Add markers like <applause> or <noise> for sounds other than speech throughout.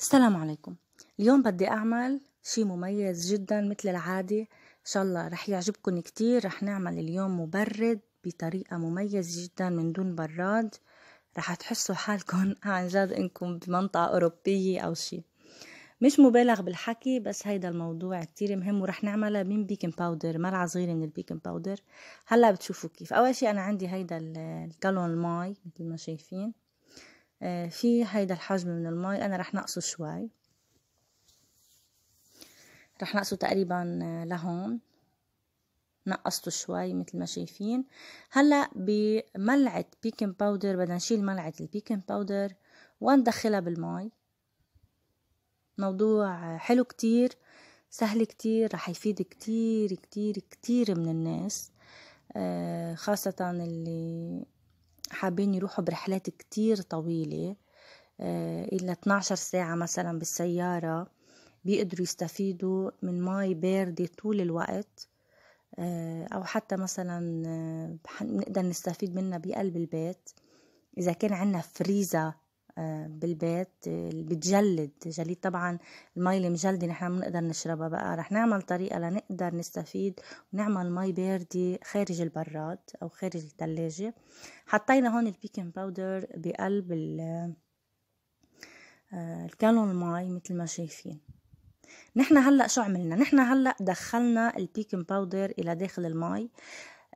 السلام عليكم اليوم بدي أعمل شي مميز جدا مثل العادة إن شاء الله رح يعجبكم كتير رح نعمل اليوم مبرد بطريقة مميزة جدا من دون براد رح تحسوا حالكم <laughs> عن جد إنكم بمنطقة أوروبية أو شي مش مبالغ بالحكي بس هيدا الموضوع كتير مهم ورح نعملها من بيكنج باودر ملعقة صغيرة من البيكنج باودر هلا بتشوفوا كيف أول شي أنا عندي هيدا الكالون الماي مثل ما شايفين آه، في هيدا الحجم من المي أنا رح نقصه شوي رح نقصه تقريبا آه، لهون نقصته شوي مثل ما شايفين هلا بملعقة بيكنج باودر بدنا نشيل ملعقة البيكنج باودر وندخلها بالمي موضوع حلو كتير سهل كتير رح يفيد كتير كتير كتير من الناس آه، خاصة اللي حابين يروحوا برحلات كتير طويلة آه، إلى 12 ساعة مثلا بالسيارة بيقدروا يستفيدوا من ماي باردة طول الوقت آه، أو حتى مثلا آه، نقدر نستفيد منها بقلب البيت إذا كان عندنا فريزة بالبيت بتجلد جليد طبعا المي اللي مجلده نحن بنقدر نشربها بقى رح نعمل طريقة لنقدر نستفيد ونعمل مي باردة خارج البراد أو خارج الثلاجة حطينا هون البيكنج باودر بقلب آه، الكالون الماي مثل ما شايفين نحن هلا شو عملنا نحن هلا دخلنا البيكنج باودر الى داخل المي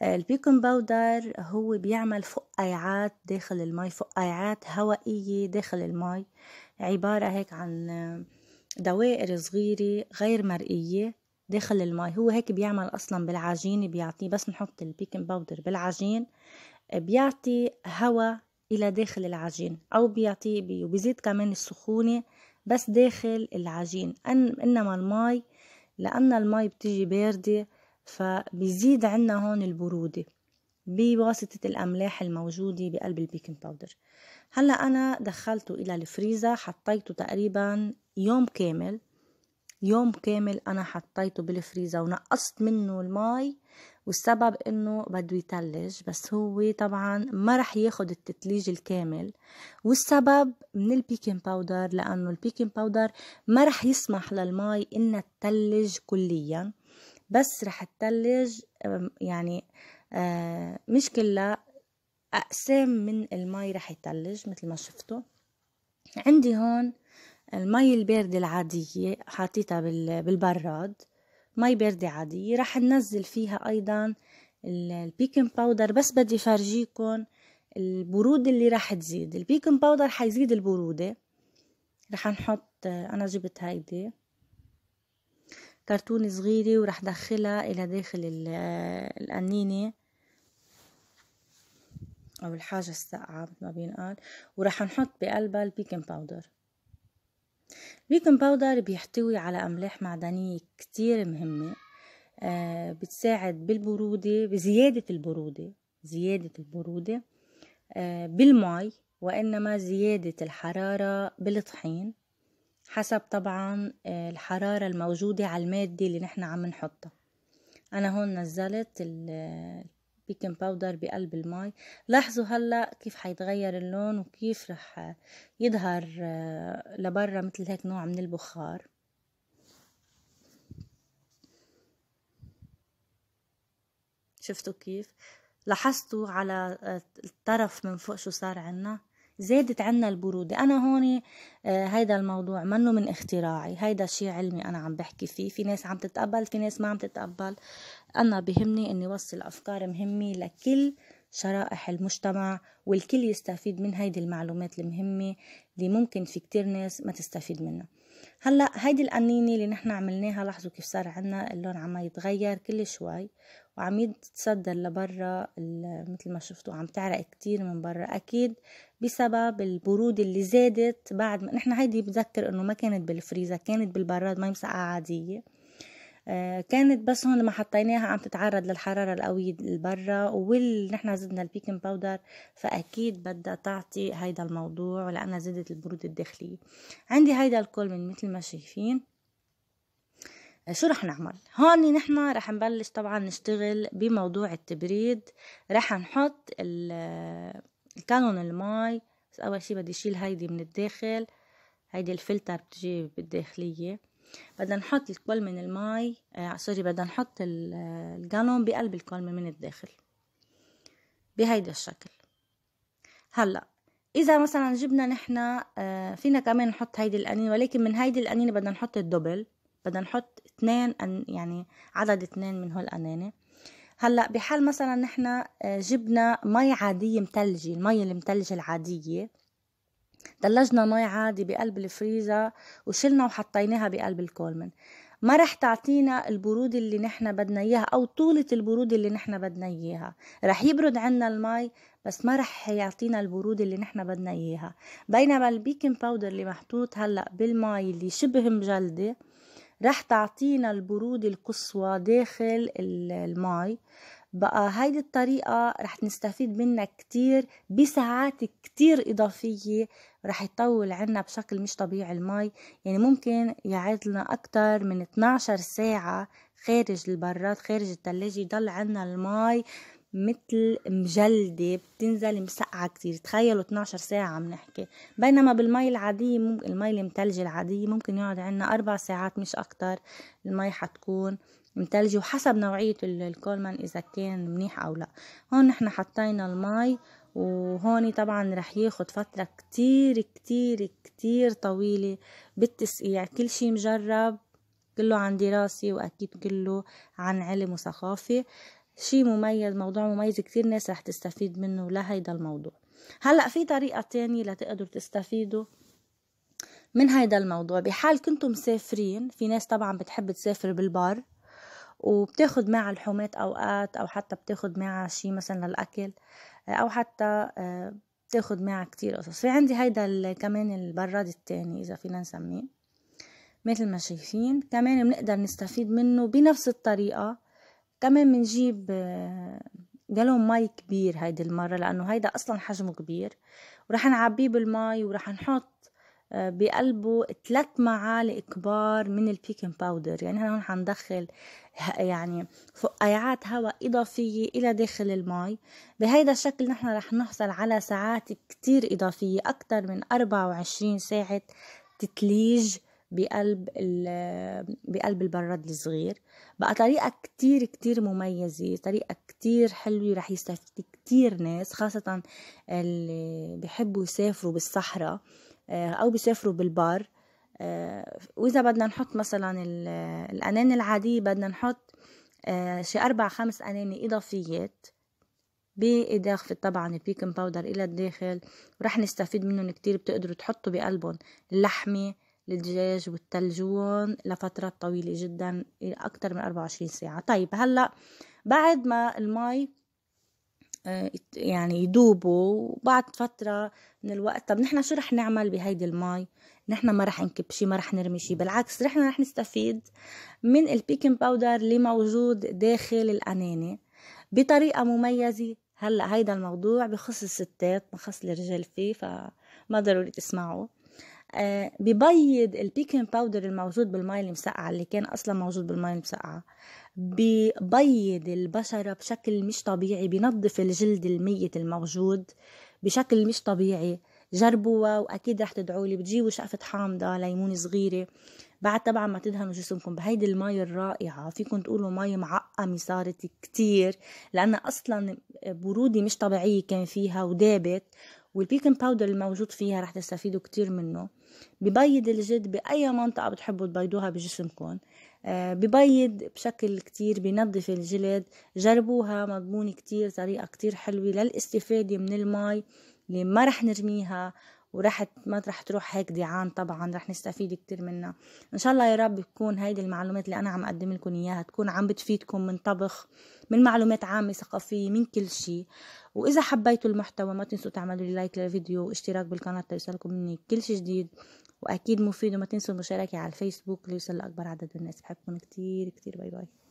آه، البيكنج باودر هو بيعمل فقاعات داخل المي فقاعات هوائية داخل المي عبارة هيك عن آه، دوائر صغيرة غير مرئية داخل المي هو هيك بيعمل أصلا بالعجين بيعطيه بس نحط البيكنج باودر بالعجين آه، بيعطي هواء إلى داخل العجين أو بيعطيه وبيزيد كمان السخونة بس داخل العجين إنما المي لأن المي بتيجي باردة فبيزيد عنا هون البرودة بواسطة الأملاح الموجودة بقلب البيكنج باودر هلأ أنا دخلته إلى الفريزة حطيته تقريبا يوم كامل يوم كامل أنا حطيته بالفريزة ونقصت منه المي والسبب انه بده يتلج بس هو طبعا ما رح ياخد التتليج الكامل والسبب من البيكنج باودر لانه البيكنج باودر ما رح يسمح للمي انها تتلج كليا بس رح تتلج يعني آه، مش كلها أقسام من المي رح يتلج مثل ما شفتوا عندي هون المي الباردة العادية حاطيتها بالبراد مي باردة عادية رح ننزل فيها أيضا البيكنج باودر بس بدي فرجيكم البرودة اللي رح تزيد البيكنج باودر حيزيد البرودة رح نحط آه، أنا جبت هيدي كرتونة صغيرة وراح دخلها الى داخل القنينة او الحاجة الساقعة مثل ما بينقال وراح نحط بقلبها البيكنج باودر البيكنج باودر بيحتوي على املاح معدنية كتير مهمة آه، بتساعد بالبرودة بزيادة البرودة زيادة البرودة آه، بالماء وإنما زيادة الحرارة بالطحين حسب طبعا آه، الحرارة الموجودة على المادة اللي نحن عم نحطها أنا هون نزلت البيكنج باودر آه، بقلب المي لاحظوا هلا كيف حيتغير اللون وكيف رح آه، يظهر لبرا مثل هيك نوع من البخار شفتوا كيف لاحظتوا على الطرف من فوق شو صار عنا زادت عنا البرودة أنا هون آه، هيدا الموضوع منه من اختراعي هيدا شي علمي أنا عم بحكي فيه في ناس عم تتقبل في ناس ما عم تتقبل أنا بهمني أني وصل أفكار مهمة لكل شرائح المجتمع والكل يستفيد من هيدي المعلومات المهمة اللي ممكن في كتير ناس ما تستفيد منها هلا هيدي القنينه اللي نحن عملناها لاحظوا كيف صار عنا اللون عم يتغير كل شوي وعم يتصدر لبرا مثل ما شفتوا عم تعرق كتير من برا اكيد بسبب البرود اللي زادت بعد ما نحن هيدي بتذكر انه ما كانت بالفريزة كانت بالبراد ما مسقعة عادية آه، كانت بس هون لما حطيناها عم تتعرض للحرارة القوية البرة ونحن زدنا البيكنج باودر فأكيد بدها تعطي هيدا الموضوع لأنها زادت البرودة الداخلية عندي هيدا الكل من مثل ما شايفين آه، شو رح نعمل هون نحن رح نبلش طبعا نشتغل بموضوع التبريد رح نحط آه، الماي بس اول شي بدي شيل هيدي من الداخل هيدي الفلتر بتجي بالداخليه بدنا نحط الكولمة من المي آه سوري بدنا نحط الجالون آه، بقلب الكولمة من الداخل بهيدا الشكل هلا اذا مثلا جبنا نحن آه فينا كمان نحط هيدي الانين ولكن من هيدي الانين بدنا نحط الدبل بدنا نحط اثنين يعني عدد اثنين من هول القنانه هلا بحال مثلا نحن آه، جبنا مي عاديه متلجه المي المتلجه العاديه دلجنا مي عادي بقلب الفريزر وشلنا وحطيناها بقلب الكولمن ما رح تعطينا البرود اللي نحن بدنا إياها أو طولة البرود اللي نحن بدنا إياها رح يبرد عنا المي بس ما رح يعطينا البرود اللي نحن بدنا إياها بينما البيكنج باودر اللي محطوط هلأ بالمي اللي شبه مجلدة رح تعطينا البرودة القصوى داخل المي بقى هيدي الطريقة رح نستفيد منها كتير بساعات كتير إضافية رح يطول عنا بشكل مش طبيعي المي يعني ممكن يعيد لنا أكتر من 12 ساعة خارج البراد خارج التلاجة يضل عنا المي مثل مجلدة بتنزل مسقعة كتير تخيلوا 12 ساعة عم نحكي بينما بالمي العادية ممكن المي المتلجة العادية ممكن يقعد عنا أربع ساعات مش أكتر المي حتكون متلجة وحسب نوعية الكولمان إذا كان منيح أو لا هون نحن حطينا المي وهون طبعا رح ياخد فترة كتير كتير كتير طويلة بالتسقيع كل شي مجرب كله عن دراسة وأكيد كله عن علم وثقافة شي مميز موضوع مميز كتير ناس رح تستفيد منه لهيدا الموضوع هلأ في طريقة تانية لتقدروا تستفيدوا من هيدا الموضوع بحال كنتوا مسافرين في ناس طبعا بتحب تسافر بالبار وبتاخد معها الحومات اوقات او حتى بتاخد معها شي مثلا للاكل او حتى آه، بتاخد معها كتير قصص في عندي هيدا كمان البراد التاني اذا فينا نسميه مثل ما شايفين كمان بنقدر نستفيد منه بنفس الطريقة كمان بنجيب آه، جالون مي كبير هيدي المرة لأنه هيدا أصلا حجمه كبير ورح نعبيه بالمي ورح نحط آه، بقلبه ثلاث معالق كبار من البيكن باودر يعني هون حندخل يعني فقاعات هواء إضافية إلى داخل المي بهيدا الشكل نحن رح نحصل على ساعات كتير إضافية أكتر من 24 ساعة تتليج بقلب بقلب البراد الصغير بقى طريقة كتير كتير مميزة طريقة كتير حلوة رح يستفيد كتير ناس خاصة اللي بحبوا يسافروا بالصحراء آه، أو بيسافروا بالبار آه، وإذا بدنا نحط مثلا الانان العادية بدنا نحط آه، شي أربع خمس اناني إضافيات بإضافة طبعا البيكنج باودر إلى الداخل ورح نستفيد منهم كتير بتقدروا تحطوا بقلبهم اللحمة الدجاج والتلجون لفترات طويلة جدا أكتر من 24 ساعة طيب هلأ بعد ما المي آه، يعني يدوبوا وبعد فترة من الوقت طب نحن شو رح نعمل بهيدي المي نحن ما رح نكب شي ما رح نرمي شي بالعكس نحن رح نستفيد من البيكنج باودر اللي موجود داخل الأنانة بطريقة مميزة هلا هيدا الموضوع بخص الستات ما خص الرجال فيه فما ضروري تسمعوه آه، ببيض البيكنج باودر الموجود بالمي المسقعة اللي كان أصلا موجود بالمي المسقعة ببيض البشرة بشكل مش طبيعي بنظف الجلد الميت الموجود بشكل مش طبيعي جربوها وأكيد رح تدعوا لي بتجيبوا شقفة حامضة ليمون صغيرة بعد طبعا ما تدهنوا جسمكم بهيدي المي الرائعة فيكم تقولوا مي معقمة صارت كتير لأنها أصلا برودة مش طبيعية كان فيها ودابت والبيكنج باودر الموجود فيها رح تستفيدوا كتير منه ببيض الجلد بأي منطقة بتحبوا تبيضوها بجسمكم آه، ببيض بشكل كتير بنظف الجلد جربوها مضمون كتير طريقة كتير حلوة للاستفادة من المي اللي ما رح نرميها ورح ما رح تروح هيك ضيعان طبعا رح نستفيد كتير منها ان شاء الله يا رب تكون هيدي المعلومات اللي انا عم اقدم لكم اياها تكون عم بتفيدكم من طبخ من معلومات عامه ثقافيه من كل شيء واذا حبيتوا المحتوى ما تنسوا تعملوا لي لايك للفيديو واشتراك بالقناه ليوصلكم مني كل شيء جديد واكيد مفيد وما تنسوا المشاركه على الفيسبوك ليوصل لاكبر عدد من الناس بحبكم كتير كتير باي باي